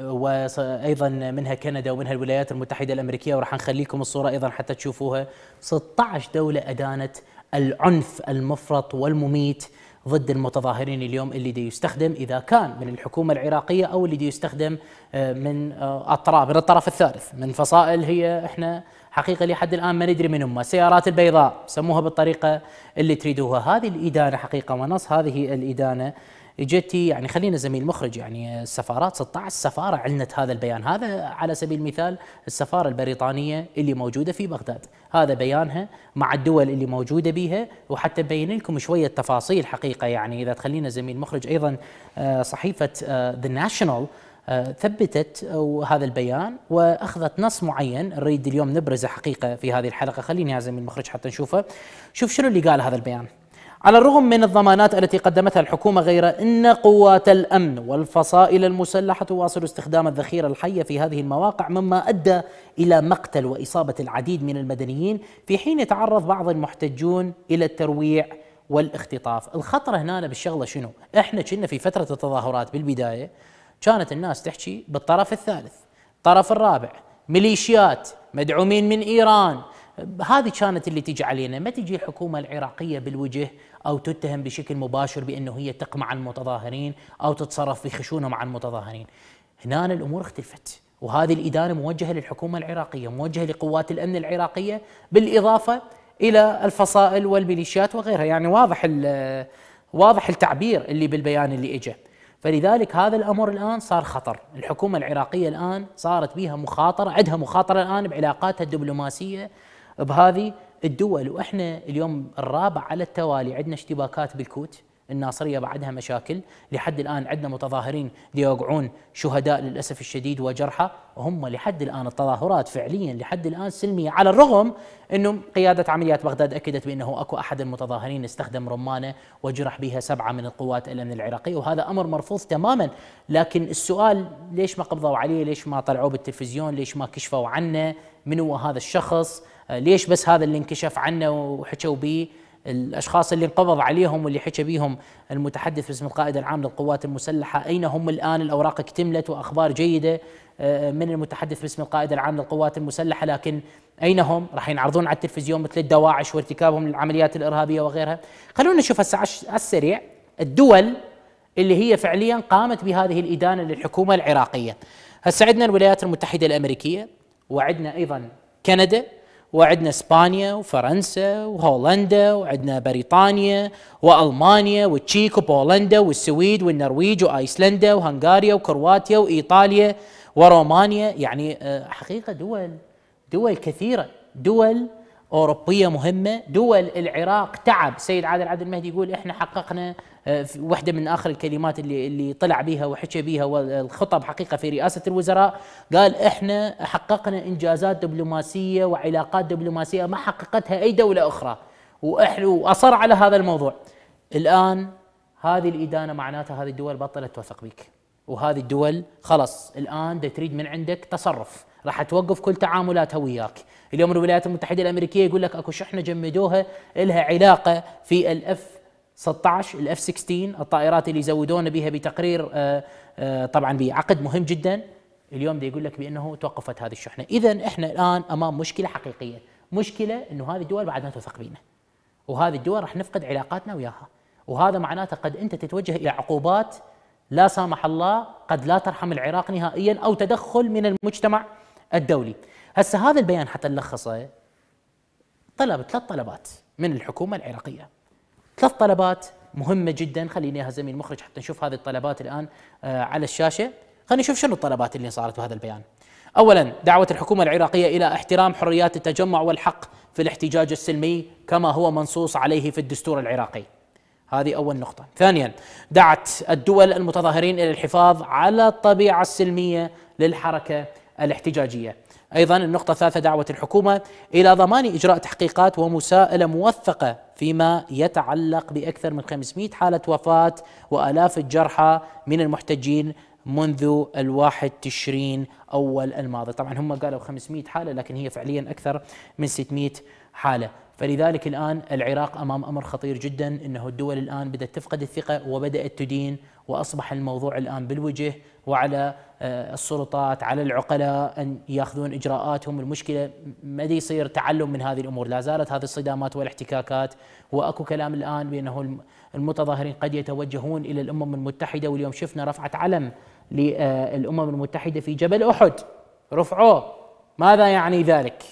وأيضا منها كندا ومنها الولايات المتحدة الأمريكية وراح نخليكم الصورة أيضا حتى تشوفوها 16 دولة أدانت العنف المفرط والمميت ضد المتظاهرين اليوم اللي دي يستخدم اذا كان من الحكومه العراقيه او اللي دي يستخدم آه، من اطراف آه، من الطرف الثالث من فصائل هي احنا حقيقه لحد الان ما ندري من هم السيارات البيضاء سموها بالطريقه اللي تريدوها هذه الادانه حقيقه ونص هذه الادانه اجتي يعني خلينا زميل مخرج يعني السفارات 16 سفاره علنت هذا البيان هذا على سبيل المثال السفاره البريطانيه اللي موجوده في بغداد هذا بيانها مع الدول اللي موجوده بيها وحتى بين لكم شويه تفاصيل حقيقه يعني اذا تخلينا زميل مخرج ايضا آه، صحيفه ذا آه، ناشونال آه، ثبتت هذا البيان واخذت نص معين نريد اليوم نبرزه حقيقه في هذه الحلقه خليني يا زميل المخرج حتى نشوفه شوف شنو اللي قال هذا البيان على الرغم من الضمانات التي قدمتها الحكومة غير أن قوات الأمن والفصائل المسلحة تواصل استخدام الذخيرة الحية في هذه المواقع مما أدى إلى مقتل وإصابة العديد من المدنيين في حين يتعرض بعض المحتجون إلى الترويع والاختطاف الخطر هنا بالشغلة شنو؟ إحنا كنا في فترة التظاهرات بالبداية كانت الناس تحكي بالطرف الثالث الطرف الرابع ميليشيات مدعومين من إيران هذه كانت اللي تجي علينا ما تجي الحكومة العراقية بالوجه او تتهم بشكل مباشر بانه هي تقمع المتظاهرين او تتصرف بخشونة مع المتظاهرين. هنا الامور اختلفت وهذه الإدارة موجهه للحكومه العراقيه، موجهه لقوات الامن العراقيه بالاضافه الى الفصائل والميليشيات وغيرها، يعني واضح واضح التعبير اللي بالبيان اللي إجا فلذلك هذا الامر الان صار خطر، الحكومه العراقيه الان صارت بها مخاطره، عندها مخاطره الان بعلاقاتها الدبلوماسيه بهذه الدول واحنا اليوم الرابع على التوالي عندنا اشتباكات بالكوت الناصرية بعدها مشاكل لحد الآن عندنا متظاهرين يوقعون شهداء للأسف الشديد وجرحى وهم لحد الآن التظاهرات فعليا لحد الآن سلمية على الرغم أنه قيادة عمليات بغداد أكدت بأنه أكو أحد المتظاهرين استخدم رمانة وجرح بها سبعة من القوات الأمن العراقية وهذا أمر مرفوض تماما لكن السؤال ليش ما قبضوا عليه ليش ما طلعوه بالتلفزيون ليش ما كشفوا عنه من هو هذا الشخص آه، ليش بس هذا اللي انكشف عنه وحكوا به الاشخاص اللي انقبض عليهم واللي حكى بيهم المتحدث باسم القائد العام للقوات المسلحه اين هم الان الاوراق اكتملت واخبار جيده آه، من المتحدث باسم القائد العام للقوات المسلحه لكن اين هم راح ينعرضون على التلفزيون مثل الدواعش وارتكابهم للعمليات الارهابيه وغيرها خلونا نشوف هسه على السريع الدول اللي هي فعليا قامت بهذه الادانه للحكومه العراقيه هسه عندنا الولايات المتحده الامريكيه وعندنا ايضا كندا وعندنا اسبانيا وفرنسا وهولندا وعندنا بريطانيا والمانيا والتشيك وبولندا والسويد والنرويج وايسلندا وهنغاريا وكرواتيا وايطاليا ورومانيا يعني آه، حقيقه دول دول كثيره دول أوروبية مهمة دول العراق تعب سيد عادل عبد المهدي يقول إحنا حققنا آه، واحدة من آخر الكلمات اللي, اللي طلع بيها وحكى بيها والخطب حقيقة في رئاسة الوزراء قال إحنا حققنا إنجازات دبلوماسية وعلاقات دبلوماسية ما حققتها أي دولة أخرى وإحنا وأصر على هذا الموضوع الآن هذه الإدانة معناتها هذه الدول بطلت توثق بك وهذه الدول خلص الآن تريد من عندك تصرف راح توقف كل تعاملاتها وياك اليوم الولايات المتحده الامريكيه يقول لك اكو شحنه جمدوها لها علاقه في الاف 16 الاف 16 الطائرات اللي يزودون بها بتقرير آه، آه، طبعا بعقد مهم جدا اليوم دي يقول لك بانه توقفت هذه الشحنه، اذا احنا الان امام مشكله حقيقيه، مشكله انه هذه الدول بعد ما توثق بينا. وهذه الدول راح نفقد علاقاتنا وياها، وهذا معناته قد انت تتوجه الى عقوبات لا سامح الله قد لا ترحم العراق نهائيا او تدخل من المجتمع الدولي. هسه هذا البيان حتى نلخصه طلب ثلاث طلبات من الحكومه العراقيه ثلاث طلبات مهمه جدا خليني اياها زميل المخرج حتى نشوف هذه الطلبات الان آه، على الشاشه خلينا نشوف شنو الطلبات اللي صارت بهذا البيان اولا دعوه الحكومه العراقيه الى احترام حريات التجمع والحق في الاحتجاج السلمي كما هو منصوص عليه في الدستور العراقي هذه أول نقطة ثانيا دعت الدول المتظاهرين إلى الحفاظ على الطبيعة السلمية للحركة الاحتجاجية أيضا النقطة الثالثة دعوة الحكومة إلى ضمان إجراء تحقيقات ومساءلة موثقة فيما يتعلق بأكثر من 500 حالة وفاة وآلاف الجرحى من المحتجين منذ الواحد تشرين أول الماضي طبعا هم قالوا 500 حالة لكن هي فعليا أكثر من 600 حالة فلذلك الآن العراق أمام أمر خطير جدا أنه الدول الآن بدأت تفقد الثقة وبدأت تدين وأصبح الموضوع الآن بالوجه وعلى آه، السلطات على العقلاء أن يأخذون إجراءاتهم المشكلة ما يصير تعلم من هذه الأمور لا زالت هذه الصدامات والاحتكاكات وأكو كلام الآن بأنه المتظاهرين قد يتوجهون إلى الأمم المتحدة واليوم شفنا رفعت علم للأمم آه، المتحدة في جبل أحد رفعوه ماذا يعني ذلك؟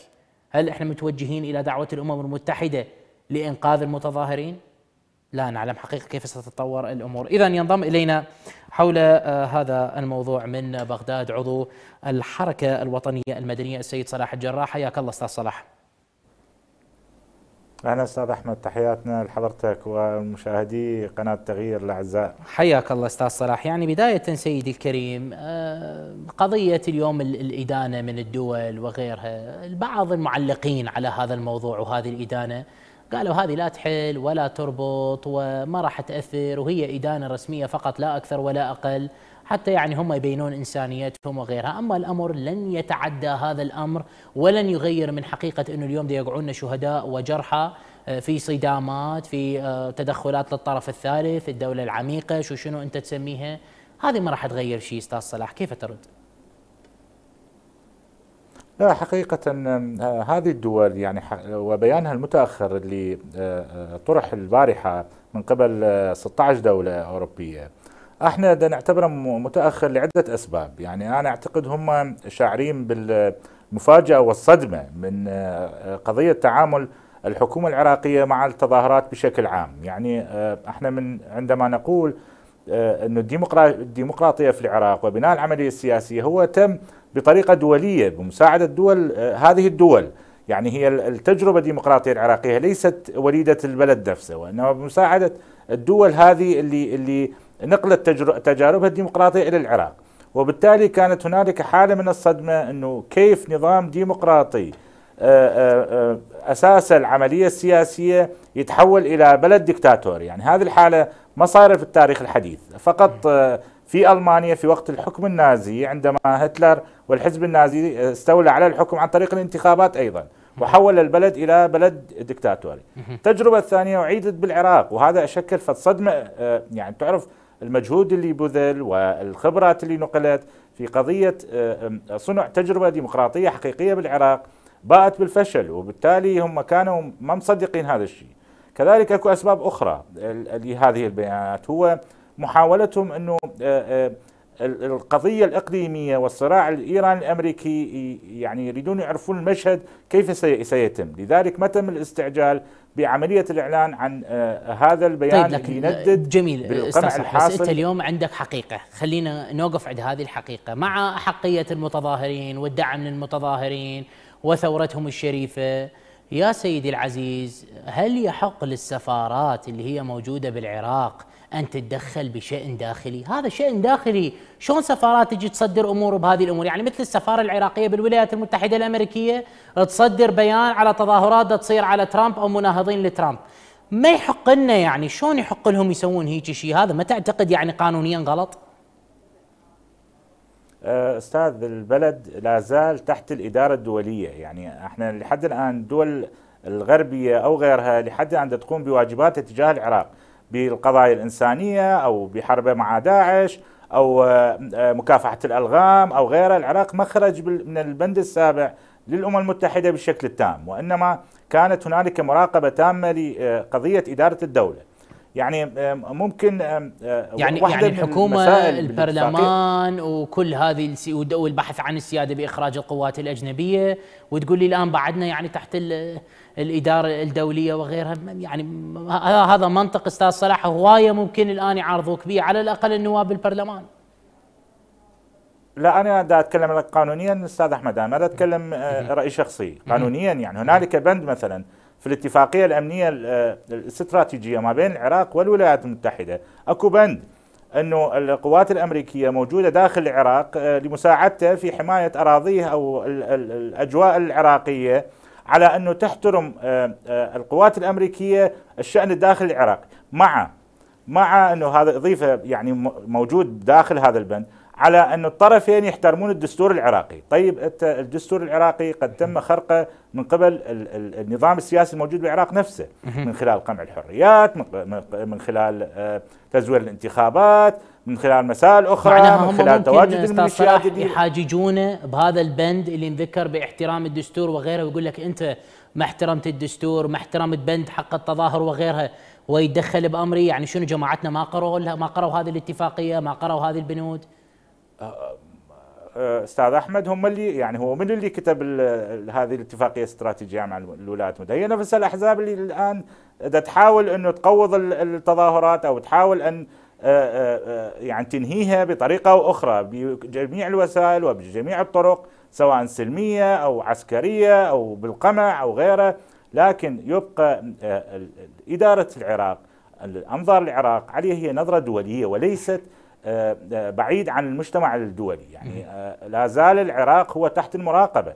هل احنا متوجهين إلى دعوة الأمم المتحدة لإنقاذ المتظاهرين؟ لا نعلم حقيقة كيف ستتطور الأمور إذا ينضم إلينا حول آه، هذا الموضوع من بغداد عضو الحركة الوطنية المدنية السيد صلاح الجراح حياك الله أستاذ صلاح أهلا أستاذ أحمد تحياتنا لحضرتك ومشاهدي قناة تغيير الأعزاء حياك الله أستاذ صلاح يعني بداية سيدي الكريم آه، قضية اليوم الإدانة من الدول وغيرها البعض المعلقين على هذا الموضوع وهذه الإدانة قالوا هذه لا تحل ولا تربط وما راح تاثر وهي ادانه رسميه فقط لا اكثر ولا اقل حتى يعني هم يبينون انسانيتهم وغيرها، اما الامر لن يتعدى هذا الامر ولن يغير من حقيقه انه اليوم يقعون شهداء وجرحى آه، في صدامات، في آه، تدخلات للطرف الثالث، الدوله العميقه، شو شنو انت تسميها؟ هذه ما راح تغير شيء استاذ صلاح، كيف ترد؟ لا حقيقة آه، هذه الدول يعني وبيانها المتأخر اللي آه، آه، طرح البارحة من قبل 16 دولة أوروبية احنا نعتبره متأخر لعدة أسباب يعني أنا أعتقد هم شاعرين بالمفاجأة والصدمة من قضية تعامل الحكومة العراقية مع التظاهرات بشكل عام يعني احنا من عندما نقول أن الديمقراطية في العراق وبناء العملية السياسية هو تم بطريقه دوليه بمساعده دول آه، هذه الدول يعني هي التجربه الديمقراطيه العراقيه ليست وليده البلد نفسه وانما بمساعده الدول هذه اللي اللي نقلت تجاربها الديمقراطيه الى العراق وبالتالي كانت هنالك حاله من الصدمه انه كيف نظام ديمقراطي آه، آه، اساس العمليه السياسيه يتحول الى بلد دكتاتوري يعني هذه الحاله ما صار في التاريخ الحديث فقط في ألمانيا في وقت الحكم النازي عندما هتلر والحزب النازي استولى على الحكم عن طريق الانتخابات أيضا وحول البلد إلى بلد دكتاتوري التجربة الثانية أعيدت بالعراق وهذا أشكل فالصدمة آه، يعني تعرف المجهود اللي بذل والخبرات اللي نقلت في قضية آه، آه، صنع تجربة ديمقراطية حقيقية بالعراق باءت بالفشل وبالتالي هم كانوا ما مصدقين هذا الشيء كذلك اكو اسباب اخرى لهذه البيانات هو محاولتهم انه آه، آه، القضية الإقليمية والصراع الإيراني الأمريكي يعني يريدون يعرفون المشهد كيف سيتم لذلك ما تم الاستعجال بعملية الإعلان عن آه، هذا البيان طيب لكن يندد جميل بس أنت اليوم عندك حقيقة خلينا نوقف عند هذه الحقيقة مع أحقية المتظاهرين والدعم للمتظاهرين وثورتهم الشريفة يا سيدي العزيز هل يحق للسفارات اللي هي موجودة بالعراق ان تتدخل بشان داخلي، هذا شان داخلي، شلون سفارات تجي تصدر امور بهذه الامور؟ يعني مثل السفاره العراقيه بالولايات المتحده الامريكيه تصدر بيان على تظاهرات تصير على ترامب او مناهضين لترامب. ما يحق لنا يعني شلون يحق لهم يسوون هيك شيء هذا ما تعتقد يعني قانونيا غلط؟ أه، استاذ البلد لا زال تحت الاداره الدوليه يعني احنا لحد الان الدول الغربيه او غيرها لحد الان تقوم بواجباتها تجاه العراق بالقضايا الإنسانية أو بحربه مع داعش أو آه، آه، مكافحة الألغام أو غيره العراق مخرج من البند السابع للأمم المتحدة بالشكل التام وإنما كانت هنالك مراقبة تامة لقضية إدارة الدولة يعني ممكن يعني يعني الحكومه البرلمان وكل هذه والبحث عن السياده باخراج القوات الاجنبيه وتقول لي الان بعدنا يعني تحت الاداره الدوليه وغيرها يعني هذا منطق استاذ صلاح هوايه ممكن الان يعارضوك به على الاقل النواب بالبرلمان لا انا دا اتكلم لك قانونيا استاذ احمد انا اتكلم آه، راي شخصي قانونيا يعني هنالك بند مثلا في الاتفاقيه الامنيه آه، الاستراتيجيه ما بين العراق والولايات المتحده اكو بند انه القوات الامريكيه موجوده داخل العراق آه، لمساعدته في حمايه اراضيه او الاجواء العراقيه على أنه تحترم آه، آه، القوات الأمريكية الشأن الداخلي العراق مع مع أنه هذا إضيفة يعني موجود داخل هذا البند على أن الطرفين يحترمون الدستور العراقي طيب أنت الدستور العراقي قد تم خرقه من قبل النظام السياسي الموجود بالعراق نفسه من خلال قمع الحريات من خلال آه، تزوير الانتخابات من خلال مسائل اخرى من خلال تواجد الميليشيات يحاججونه بهذا البند اللي نذكر باحترام الدستور وغيره ويقول لك انت ما احترمت الدستور ما احترمت بند حق التظاهر وغيرها ويتدخل بامري يعني شنو جماعتنا ما قروا ما قروا هذه الاتفاقيه ما قروا هذه البنود استاذ احمد هم اللي يعني هو من اللي كتب هذه الاتفاقيه الاستراتيجيه مع الولايات المتحده هي نفس الاحزاب اللي الان تحاول انه تقوض التظاهرات او تحاول ان آه، آه، آه، يعني تنهيها بطريقه او اخرى بجميع الوسائل وبجميع الطرق سواء سلميه او عسكريه او بالقمع او غيره لكن يبقى اداره العراق انظار العراق عليه هي نظره دوليه وليست بعيد عن المجتمع الدولي يعني آه، لا زال العراق هو تحت المراقبة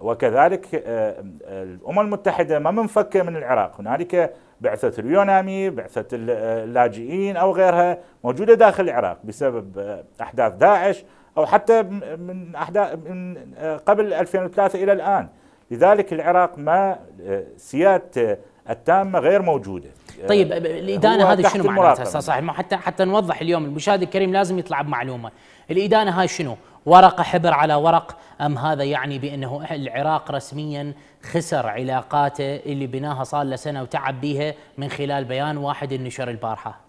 وكذلك آه، آه، الأمم المتحدة ما منفكة من العراق هنالك بعثة اليونامي بعثة اللاجئين أو غيرها موجودة داخل العراق بسبب أحداث داعش أو حتى من أحداث من قبل 2003 إلى الآن لذلك العراق ما سيادته التامة غير موجودة طيب آه، الادانه هذه شنو معناتها صاحب حتى حتى نوضح اليوم المشاهد الكريم لازم يطلع بمعلومه الادانه هاي شنو ورقه حبر على ورق ام هذا يعني بانه العراق رسميا خسر علاقاته اللي بناها صار له سنه وتعب بيها من خلال بيان واحد نشر البارحه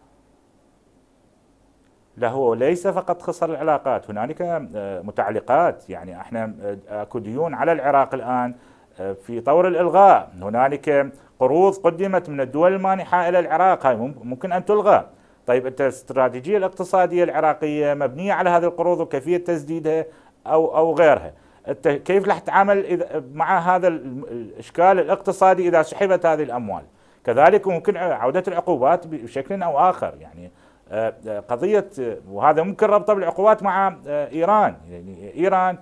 لا هو ليس فقط خسر العلاقات هنالك آه، متعلقات يعني احنا آه، اكو ديون على العراق الان آه، في طور الإلغاء هنالك قروض قدمت من الدول المانحة إلى العراق هاي ممكن أن تلغى طيب أنت الاستراتيجية الاقتصادية العراقية مبنية على هذه القروض وكيفية تسديدها أو أو غيرها أنت كيف راح تتعامل مع هذا الإشكال الاقتصادي إذا سحبت هذه الأموال كذلك ممكن عودة العقوبات بشكل أو آخر يعني آه، آه، قضية وهذا ممكن ربطه بالعقوبات مع إيران يعني إيران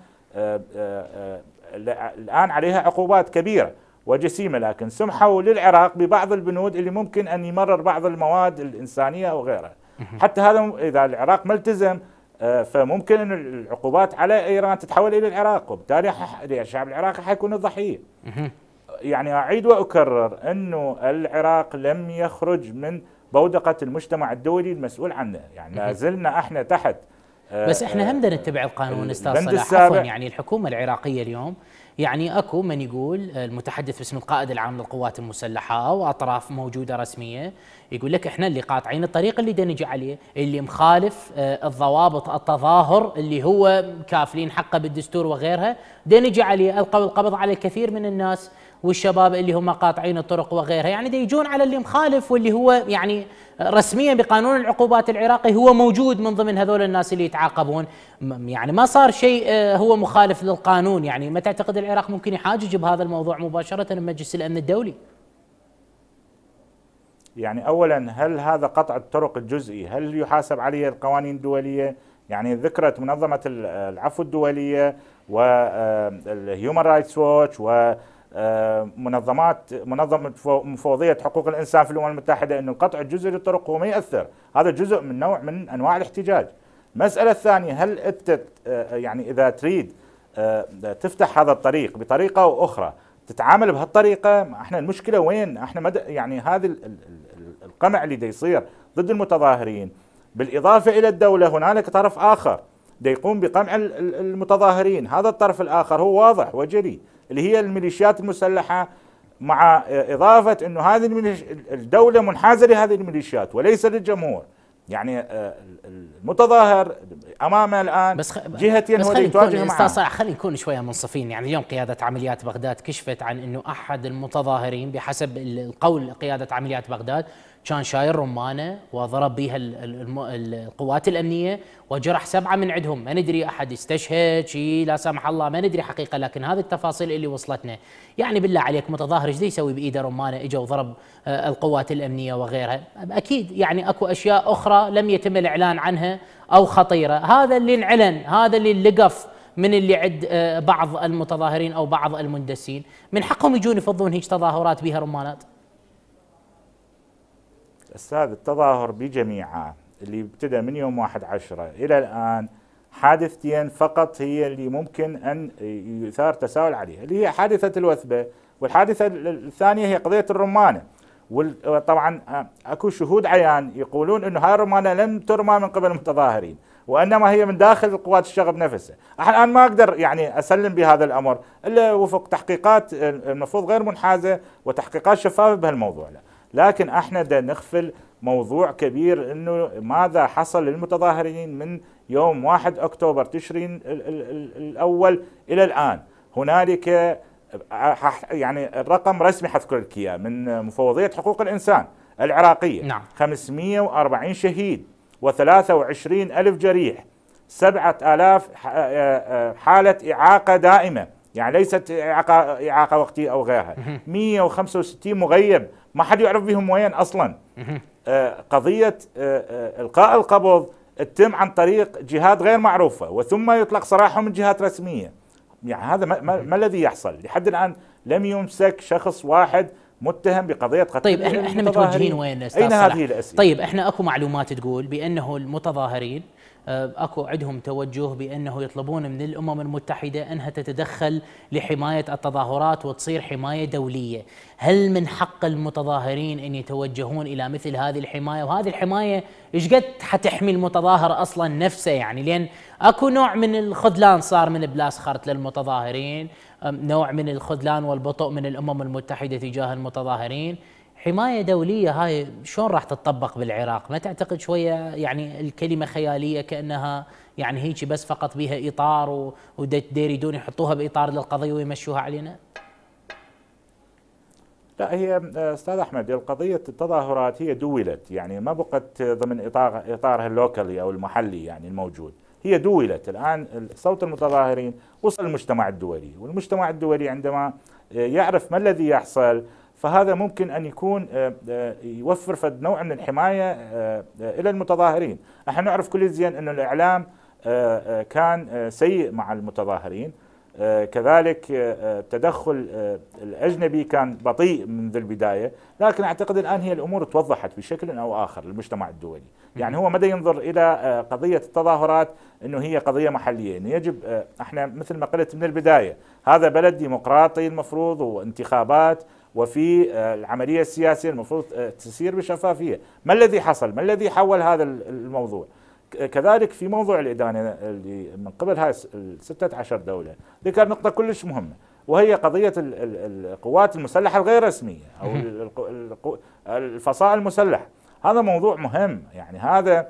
الآن عليها عقوبات كبيرة وجسيمة لكن سمحوا للعراق ببعض البنود اللي ممكن أن يمرر بعض المواد الإنسانية أو غيرها حتى هذا إذا العراق ما التزم آه، فممكن أن العقوبات على إيران تتحول إلى العراق وبالتالي الشعب العراقي حيكون الضحية يعني أعيد وأكرر أنه العراق لم يخرج من بودقة المجتمع الدولي المسؤول عنه يعني لازلنا احنا تحت بس احنا هم بدنا نتبع القانون استاذ صلاح عفوا يعني الحكومه العراقيه اليوم يعني اكو من يقول المتحدث باسم القائد العام للقوات المسلحه او اطراف موجوده رسميه يقول لك احنا اللي قاطعين الطريق اللي بدنا نجي عليه، اللي مخالف آه، الضوابط التظاهر اللي هو كافلين حقه بالدستور وغيرها، بدنا نجي عليه القوا القبض على الكثير من الناس، والشباب اللي هم قاطعين الطرق وغيرها يعني دي يجون على اللي مخالف واللي هو يعني رسميا بقانون العقوبات العراقي هو موجود من ضمن هذول الناس اللي يتعاقبون يعني ما صار شيء آه، هو مخالف للقانون يعني ما تعتقد العراق ممكن يحاجج بهذا الموضوع مباشرة بمجلس الأمن الدولي يعني أولا هل هذا قطع الطرق الجزئي هل يحاسب عليه القوانين الدولية يعني ذكرت منظمة العفو الدولية والهيومن رايتس ووتش آه، منظمات منظمه مفوضيه حقوق الانسان في الامم المتحده انه قطع الجزء للطرق هو ما ياثر، هذا جزء من نوع من انواع الاحتجاج. المساله الثانيه هل انت آه، يعني اذا تريد آه، تفتح هذا الطريق بطريقه او اخرى تتعامل بهالطريقه احنا المشكله وين؟ احنا مد... يعني هذا القمع اللي دا يصير ضد المتظاهرين بالاضافه الى الدوله هنالك طرف اخر يقوم بقمع المتظاهرين هذا الطرف الآخر هو واضح وجلي اللي هي الميليشيات المسلحة مع إضافة أنه هذه الدولة منحازة لهذه الميليشيات وليس للجمهور يعني آه، المتظاهر امامه الان بس خ... جهتي بس خلي تواجه معه استاذ صلاح خلينا نكون شويه منصفين يعني اليوم قياده عمليات بغداد كشفت عن انه احد المتظاهرين بحسب القول قياده عمليات بغداد كان شايل رمانه وضرب بها القوات الامنيه وجرح سبعه من عندهم، ما ندري احد استشهد شيء لا سمح الله ما ندري حقيقه لكن هذه التفاصيل اللي وصلتنا، يعني بالله عليك متظاهر ايش يسوي بايده رمانه اجى وضرب آه، القوات الامنيه وغيرها، اكيد يعني اكو اشياء اخرى لم يتم الاعلان عنها او خطيره، هذا اللي انعلن، هذا اللي لقف من اللي عند آه، بعض المتظاهرين او بعض المندسين، من حقهم يجون يفضون هيك تظاهرات بها رمانات. أستاذ التظاهر بجميعه اللي ابتدى من يوم واحد عشرة إلى الآن حادثتين فقط هي اللي ممكن أن يثار تساؤل عليها اللي هي حادثة الوثبة والحادثة الثانية هي قضية الرمانة وطبعا آه، اكو شهود عيان يقولون انه هاي الرمانه لم ترمى من قبل المتظاهرين وانما هي من داخل قوات الشغب نفسها، احنا الان ما اقدر يعني اسلم بهذا الامر الا وفق تحقيقات آه، المفروض غير منحازه وتحقيقات شفافه بهالموضوع لا. لكن احنا دا نغفل موضوع كبير انه ماذا حصل للمتظاهرين من يوم 1 اكتوبر تشرين الاول الى الان هنالك يعني الرقم رسمي حذكر لك اياه من مفوضيه حقوق الانسان العراقيه نعم. 540 شهيد و23 الف جريح 7000 آه، آه، حاله اعاقه دائمه يعني ليست اعاقه اعاقه وقتيه او غيرها 165 مغيب ما حد يعرف بهم وين اصلا آه، قضيه آه، آه، القاء القبض تتم عن طريق جهات غير معروفه وثم يطلق سراحهم من جهات رسميه يعني هذا ما, ما الذي يحصل لحد الان لم يمسك شخص واحد متهم بقضيه قتل طيب احنا احنا متوجهين وين استاذ اين هذه الاسئله؟ طيب احنا اكو معلومات تقول بانه المتظاهرين آه، اكو عندهم توجه بانه يطلبون من الامم المتحده انها تتدخل لحمايه التظاهرات وتصير حمايه دوليه، هل من حق المتظاهرين ان يتوجهون الى مثل هذه الحمايه وهذه الحمايه ايش قد حتحمي المتظاهر اصلا نفسه يعني لان اكو نوع من الخذلان صار من بلاس خرت للمتظاهرين، نوع من الخذلان والبطء من الامم المتحده تجاه المتظاهرين، حمايه دوليه هاي شلون راح تتطبق بالعراق؟ ما تعتقد شويه يعني الكلمه خياليه كانها يعني هيك بس فقط بها اطار ويريدون يحطوها باطار للقضيه ويمشوها علينا؟ لا هي استاذ احمد القضيه التظاهرات هي دولت يعني ما بقت ضمن اطار اطارها اللوكالي او المحلي يعني الموجود هي دولت الان صوت المتظاهرين وصل المجتمع الدولي والمجتمع الدولي عندما يعرف ما الذي يحصل فهذا ممكن أن يكون آه، آه، يوفر فد نوع من الحماية آه، إلى المتظاهرين احنا نعرف كل زين انه الإعلام كان سيء مع المتظاهرين كذلك التدخل الأجنبي كان بطيء منذ البداية لكن أعتقد الآن هي الأمور توضحت بشكل أو آخر للمجتمع الدولي يعني هو مدى ينظر إلى قضية التظاهرات أنه هي قضية محلية يعني يجب احنا مثل ما قلت من البداية هذا بلد ديمقراطي المفروض وانتخابات وفي آه، العملية السياسية المفروض آه، تسير بشفافية ما الذي حصل ما الذي حول هذا الموضوع كذلك في موضوع الإدانة آه، اللي من قبل هاي الستة عشر دولة ذكر نقطة كلش مهمة وهي قضية القوات المسلحة الغير رسمية أو الفصائل المسلحة هذا موضوع مهم يعني هذا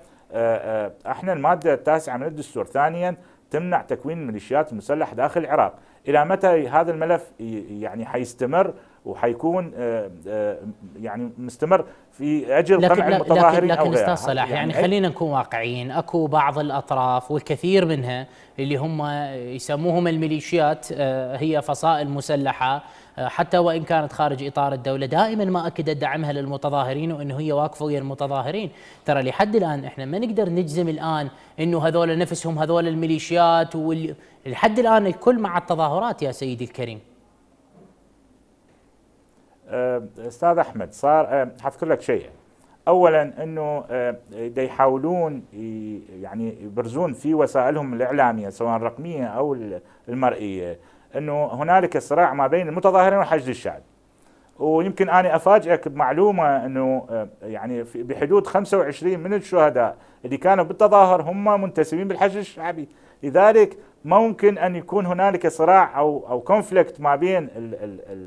احنا المادة التاسعة من الدستور ثانيا تمنع تكوين الميليشيات المسلحة داخل العراق إلى متى هذا الملف يعني حيستمر وحيكون آه، آه، يعني مستمر في اجل قمع المتظاهرين لكن, لكن استاذ صلاح يعني, يعني إيه؟ خلينا نكون واقعيين اكو بعض الاطراف والكثير منها اللي هم يسموهم الميليشيات آه، هي فصائل مسلحه حتى وان كانت خارج اطار الدوله دائما ما اكدت دعمها للمتظاهرين وانه هي واقفه ويا المتظاهرين ترى لحد الان احنا ما نقدر نجزم الان انه هذول نفسهم هذول الميليشيات وال... لحد الان الكل مع التظاهرات يا سيدي الكريم آه، استاذ احمد صار آه، حذكر لك شيء اولا انه آه، يحاولون يعني يبرزون في وسائلهم الاعلاميه سواء الرقميه او المرئيه انه هنالك صراع ما بين المتظاهرين وحشد الشعب ويمكن انا افاجئك بمعلومه انه يعني بحدود 25 من الشهداء اللي كانوا بالتظاهر هم منتسبين بالحشد الشعبي لذلك ممكن أن يكون هنالك صراع أو أو كونفليكت ما بين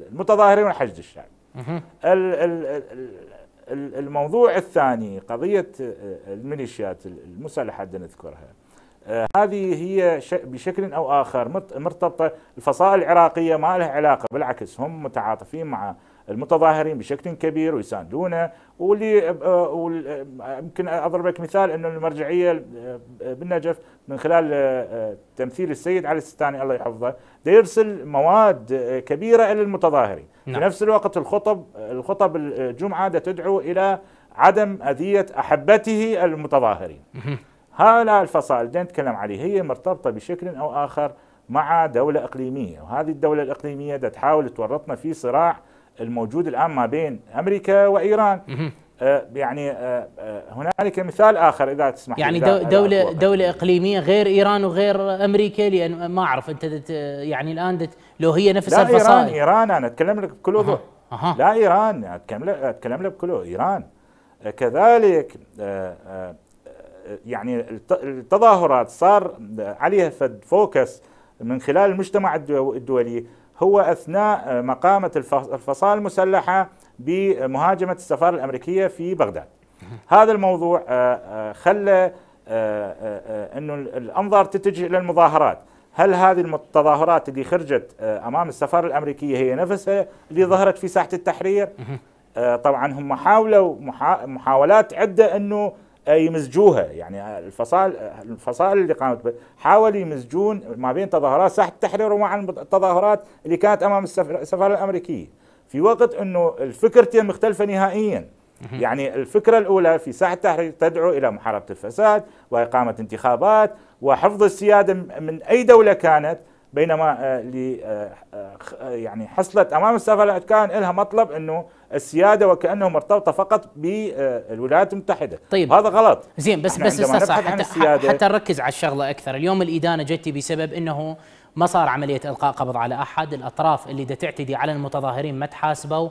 المتظاهرين والحشد الشعبي الموضوع الثاني قضية آه، الميليشيات المسلحة بدنا نذكرها آه، هذه هي بشكل أو آخر مرتبطة الفصائل العراقية ما لها علاقة بالعكس هم متعاطفين مع المتظاهرين بشكل كبير ويساندونه واللي آه، آه، يمكن اضرب لك مثال انه المرجعيه آه، بالنجف من خلال تمثيل السيد علي السيستاني الله يحفظه يرسل مواد كبيره الى المتظاهرين نعم. في نفس الوقت الخطب الخطب الجمعه تدعو الى عدم اذيه احبته المتظاهرين هؤلاء الفصائل اللي نتكلم عليه هي مرتبطه بشكل او اخر مع دولة إقليمية وهذه الدولة الإقليمية دا تحاول تورطنا في صراع الموجود الآن ما بين أمريكا وإيران آه، يعني آه، آه، هنالك مثال آخر إذا تسمح يعني إذا دولة, دولة إقليمية غير إيران وغير أمريكا لأن ما أعرف أنت دت يعني الآن دت لو هي نفس لا الفصائل إيران إيران أنا أتكلم لك بكل وضوح لا إيران أتكلم لك بكل إيران كذلك يعني التظاهرات صار عليها فد فوكس من خلال المجتمع الدولي هو أثناء آه، مقامة الفصائل المسلحة بمهاجمة السفارة الأمريكية في بغداد هذا الموضوع آه، آه، خلى أنه الأنظار تتجه إلى المظاهرات هل هذه التظاهرات اللي خرجت أمام السفارة الأمريكية هي نفسها اللي ظهرت في ساحة التحرير؟ طبعا هم حاولوا محاولات عدة أنه يمزجوها يعني الفصائل الفصائل اللي قامت حاولوا يمزجون ما بين تظاهرات ساحه التحرير ومع التظاهرات اللي كانت امام السفاره الامريكيه في وقت انه الفكرتين مختلفه نهائيا يعني الفكره الاولى في ساحه التحرير تدعو الى محاربه الفساد واقامه انتخابات وحفظ السياده من اي دوله كانت بينما اللي آه، آه، آه، يعني حصلت امام السفاره كان لها مطلب انه السياده وكانه مرتبطه فقط بالولايات المتحده طيب هذا غلط زين بس بس استاذ حتى, حتى نركز على الشغله اكثر اليوم الادانه جت بسبب انه ما صار عمليه القاء قبض على احد الاطراف اللي دا تعتدي على المتظاهرين ما تحاسبوا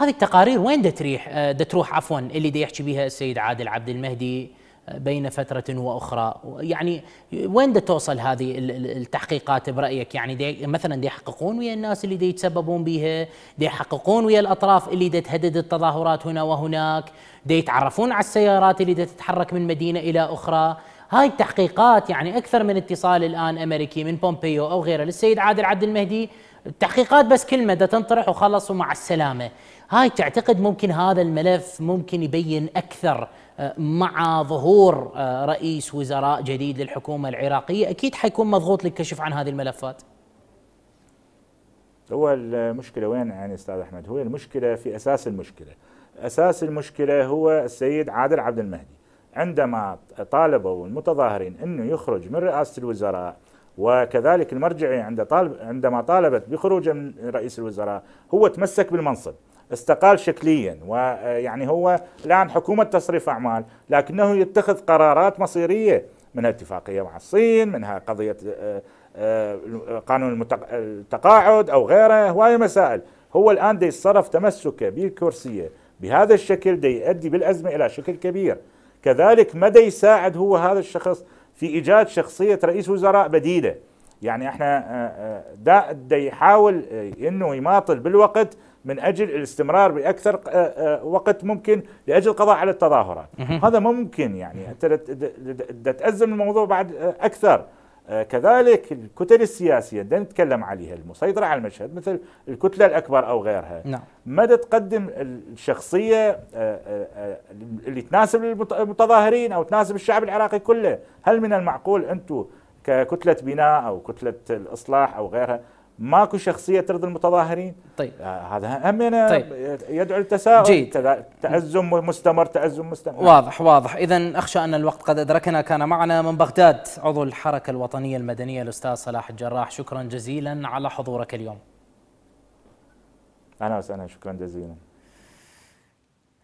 هذه التقارير وين دا تريح آه، دا تروح عفوا اللي دا يحكي بها السيد عادل عبد المهدي بين فترة وأخرى يعني وين دا توصل هذه التحقيقات برأيك يعني دي مثلا دي يحققون ويا الناس اللي دي يتسببون بيها دي يحققون ويا الأطراف اللي دي تهدد التظاهرات هنا وهناك دي يتعرفون على السيارات اللي دي تتحرك من مدينة إلى أخرى هاي التحقيقات يعني أكثر من اتصال الآن أمريكي من بومبيو أو غيره للسيد عادل عبد المهدي التحقيقات بس كلمة دا تنطرح وخلص ومع السلامة هاي تعتقد ممكن هذا الملف ممكن يبين أكثر مع ظهور آه، رئيس وزراء جديد للحكومه العراقيه اكيد حيكون مضغوط للكشف عن هذه الملفات هو المشكله وين يعني استاذ احمد هو المشكله في اساس المشكله اساس المشكله هو السيد عادل عبد المهدي عندما طالبوا المتظاهرين انه يخرج من رئاسه الوزراء وكذلك المرجعي عند طالب عندما طالبت بخروجه من رئيس الوزراء هو تمسك بالمنصب استقال شكليا ويعني هو الآن حكومة تصريف أعمال لكنه يتخذ قرارات مصيرية من اتفاقية مع الصين منها قضية آه، آه، قانون التقاعد أو غيره هواي مسائل هو الآن دي يتصرف تمسكه بالكرسية بهذا الشكل دي يؤدي بالأزمة إلى شكل كبير كذلك مدى يساعد هو هذا الشخص في إيجاد شخصية رئيس وزراء بديلة يعني احنا آه، دا يحاول انه يماطل بالوقت من اجل الاستمرار باكثر آه، آه، وقت ممكن لاجل القضاء على التظاهرات هذا ممكن يعني انت تازم الموضوع بعد آه، اكثر كذلك الكتل السياسيه بدنا نتكلم عليها المسيطره على المشهد مثل الكتله الاكبر او غيرها نعم. مدى تقدم الشخصيه اللي تناسب المتظاهرين او تناسب الشعب العراقي كله هل من المعقول انتم ككتله بناء او كتله الاصلاح او غيرها ماكو شخصيه ترضي المتظاهرين طيب هذا همنا طيب. يدعو للتساؤل جيد. تازم مستمر تازم مستمر واضح واضح اذا اخشى ان الوقت قد ادركنا كان معنا من بغداد عضو الحركه الوطنيه المدنيه الاستاذ صلاح الجراح شكرا جزيلا على حضورك اليوم انا وسهلا شكرا جزيلا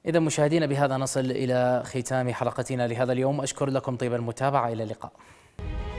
إذا مشاهدينا بهذا نصل إلى ختام حلقتنا لهذا اليوم أشكر لكم طيب المتابعة إلى اللقاء